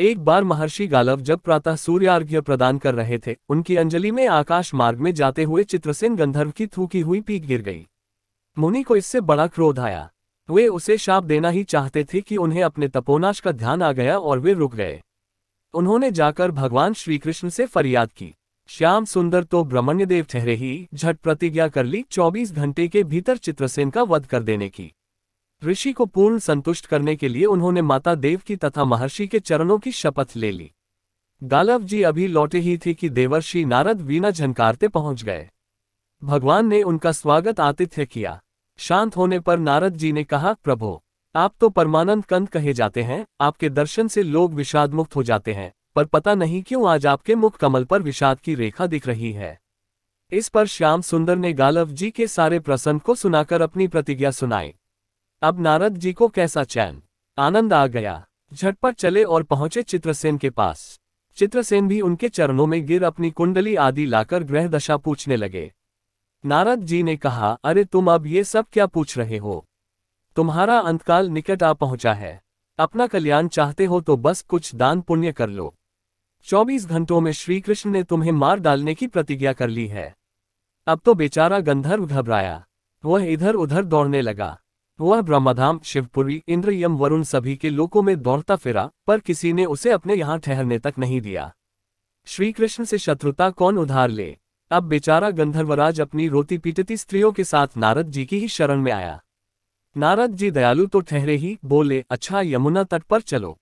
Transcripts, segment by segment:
एक बार महर्षि गालव जब प्रातः सूर्यार्घ्य प्रदान कर रहे थे उनकी अंजलि में आकाश मार्ग में जाते हुए चित्रसेन गंधर्व की थूकी हुई पीक गिर गई मुनि को इससे बड़ा क्रोध आया वे उसे शाप देना ही चाहते थे कि उन्हें अपने तपोनाश का ध्यान आ गया और वे रुक गए उन्होंने जाकर भगवान श्रीकृष्ण से फरियाद की श्याम सुंदर तो ब्रह्मण्यदेव ठहरे ही झट प्रतिज्ञा कर ली 24 घंटे के भीतर चित्रसेन का वध कर देने की ऋषि को पूर्ण संतुष्ट करने के लिए उन्होंने माता देव की तथा महर्षि के चरणों की शपथ ले ली गालव जी अभी लौटे ही थे कि देवर्षि नारद वीणा झनकारते पहुंच गए भगवान ने उनका स्वागत आतिथ्य किया शांत होने पर नारद जी ने कहा प्रभो आप तो परमानंद कंद कहे जाते हैं आपके दर्शन से लोग विषादमुक्त हो जाते हैं पर पता नहीं क्यों आज आपके मुख कमल पर विषाद की रेखा दिख रही है इस पर श्याम सुंदर ने गालव जी के सारे प्रसंग को सुनाकर अपनी प्रतिज्ञा सुनाई अब नारद जी को कैसा चैन आनंद आ गया झटपट चले और पहुंचे चित्रसेन के पास चित्रसेन भी उनके चरणों में गिर अपनी कुंडली आदि लाकर ग्रह दशा पूछने लगे नारद जी ने कहा अरे तुम अब ये सब क्या पूछ रहे हो तुम्हारा अंतकाल निकट आ पहुंचा है अपना कल्याण चाहते हो तो बस कुछ दान पुण्य कर लो चौबीस घंटों में श्रीकृष्ण ने तुम्हें मार डालने की प्रतिज्ञा कर ली है अब तो बेचारा गंधर्व घबराया वह इधर उधर दौड़ने लगा वह ब्रह्मधाम शिवपुरी इंद्रयम वरुण सभी के लोकों में दौड़ता फिरा पर किसी ने उसे अपने यहाँ ठहरने तक नहीं दिया श्रीकृष्ण से शत्रुता कौन उधार ले अब बेचारा गंधर्वराज अपनी रोती पीटती स्त्रियों के साथ नारद जी की ही शरण में आया नारद जी दयालु तो ठहरे ही बोले अच्छा यमुना तट पर चलो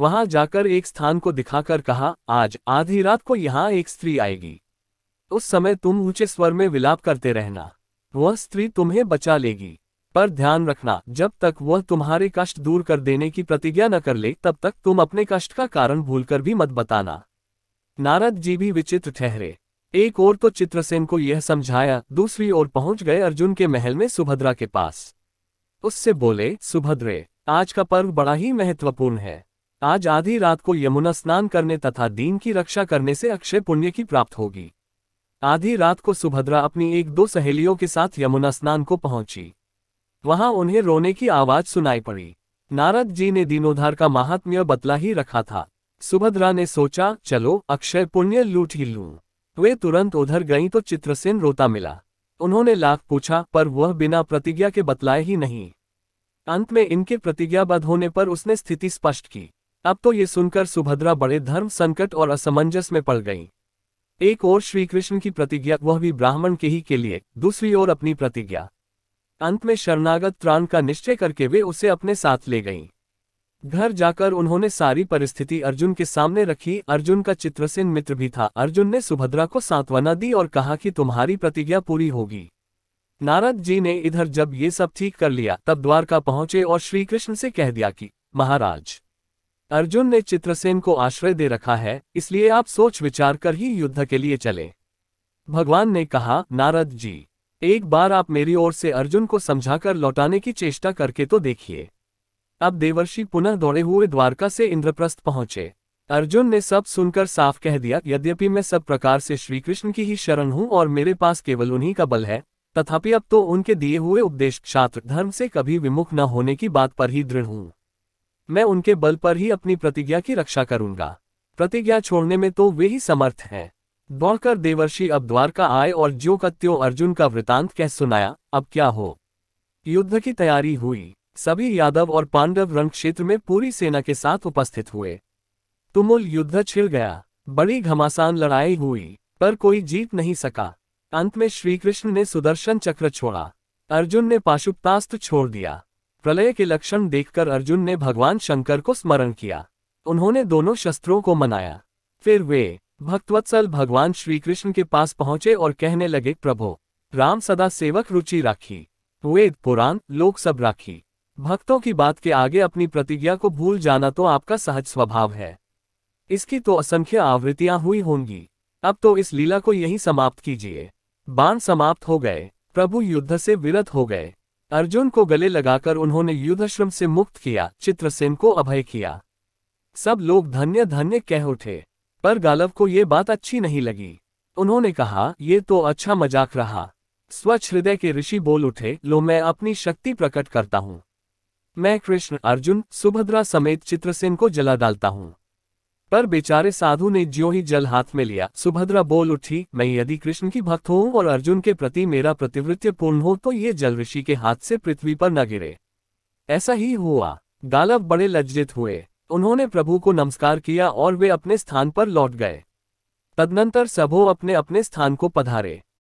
वहां जाकर एक स्थान को दिखाकर कहा आज आधी रात को यहाँ एक स्त्री आएगी उस समय तुम ऊंचे स्वर में विलाप करते रहना वह स्त्री तुम्हें बचा लेगी पर ध्यान रखना जब तक वह तुम्हारे कष्ट दूर कर देने की प्रतिज्ञा न कर ले तब तक तुम अपने कष्ट का कारण भूलकर भी मत बताना नारद जी भी विचित्र ठहरे एक ओर तो चित्रसेन को यह समझाया दूसरी ओर पहुंच गए अर्जुन के महल में सुभद्रा के पास उससे बोले सुभद्रे आज का पर्व बड़ा ही महत्वपूर्ण है आज आधी रात को यमुना स्नान करने तथा दीन की रक्षा करने से अक्षय पुण्य की प्राप्त होगी आधी रात को सुभद्रा अपनी एक दो सहेलियों के साथ यमुना स्नान को पहुंची वहां उन्हें रोने की आवाज सुनाई पड़ी नारद जी ने दीनोधार का महात्म्य बतला ही रखा था सुभद्रा ने सोचा चलो अक्षय पुण्य लूट ही लूं वे तुरंत उधर गई तो चित्रसेन रोता मिला उन्होंने लाख पूछा पर वह बिना प्रतिज्ञा के बतलाए ही नहीं अंत में इनके प्रतिज्ञाबद्ध होने पर उसने स्थिति स्पष्ट की अब तो ये सुनकर सुभद्रा बड़े धर्म संकट और असमंजस में पड़ गईं एक ओर श्रीकृष्ण की प्रतिज्ञा वह भी ब्राह्मण के ही के लिए दूसरी ओर अपनी प्रतिज्ञा अंत में शरणागत त्राण का निश्चय करके वे उसे अपने साथ ले गईं घर जाकर उन्होंने सारी परिस्थिति अर्जुन के सामने रखी अर्जुन का चित्रसेन मित्र भी था अर्जुन ने सुभद्रा को सांत्वना दी और कहा कि तुम्हारी प्रतिज्ञा पूरी होगी नारद जी ने इधर जब ये सब ठीक कर लिया तब द्वारका पहुंचे और श्रीकृष्ण से कह दिया कि महाराज अर्जुन ने चित्रसेन को आश्रय दे रखा है इसलिए आप सोच विचार कर ही युद्ध के लिए चले भगवान ने कहा नारद जी एक बार आप मेरी ओर से अर्जुन को समझाकर लौटाने की चेष्टा करके तो देखिए अब देवर्षि पुनः दौड़े हुए द्वारका से इंद्रप्रस्थ पहुंचे अर्जुन ने सब सुनकर साफ कह दिया यद्यपि मैं सब प्रकार से श्रीकृष्ण की ही शरण हूं और मेरे पास केवल उन्हीं का बल है तथापि अब तो उनके दिए हुए उपदेश छात्र धर्म से कभी विमुख न होने की बात पर ही दृढ़ हूं मैं उनके बल पर ही अपनी प्रतिज्ञा की रक्षा करूंगा प्रतिज्ञा छोड़ने में तो वे ही समर्थ हैं दौड़कर देवर्षि अब द्वारका आए और जो कत्यो अर्जुन का वृतांत कह सुनाया अब क्या हो युद्ध की तैयारी हुई सभी यादव और पांडव रंग क्षेत्र में पूरी सेना के साथ उपस्थित हुए तुमुल युद्ध छिड़ गया बड़ी घमासान लड़ाई हुई पर कोई जीत नहीं सका अंत में श्रीकृष्ण ने सुदर्शन चक्र छोड़ा अर्जुन ने पाशुपतास्त्र छोड़ दिया प्रलय के लक्षण देखकर अर्जुन ने भगवान शंकर को स्मरण किया उन्होंने दोनों शस्त्रों को मनाया फिर वे भक्तवत्सल भगवान श्री कृष्ण के पास पहुंचे और कहने लगे प्रभो राम सदा सेवक रुचि राखी वेद पुराण लोक सब राखी भक्तों की बात के आगे अपनी प्रतिज्ञा को भूल जाना तो आपका सहज स्वभाव है इसकी तो असंख्य आवृत्तियां हुई होंगी अब तो इस लीला को यहीं समाप्त कीजिए बाण समाप्त हो गए प्रभु युद्ध से विरत हो गए अर्जुन को गले लगाकर उन्होंने युद्धश्रम से मुक्त किया चित्रसेन को अभय किया सब लोग धन्य धन्य कह उठे पर गालव को ये बात अच्छी नहीं लगी उन्होंने कहा ये तो अच्छा मजाक रहा स्वच्छ हृदय के ऋषि बोल उठे लो मैं अपनी शक्ति प्रकट करता हूँ मैं कृष्ण अर्जुन सुभद्रा समेत चित्रसेन को जला डालता हूँ पर बेचारे साधु ने ज्यो ही जल हाथ में लिया सुभद्रा बोल उठी मैं यदि कृष्ण की भक्त हूँ और अर्जुन के प्रति मेरा प्रतिवृत्य पूर्ण हो तो ये जल ऋषि के हाथ से पृथ्वी पर न गिरे ऐसा ही हुआ गालव बड़े लज्जित हुए उन्होंने प्रभु को नमस्कार किया और वे अपने स्थान पर लौट गए तदनंतर सभो अपने अपने स्थान को पधारे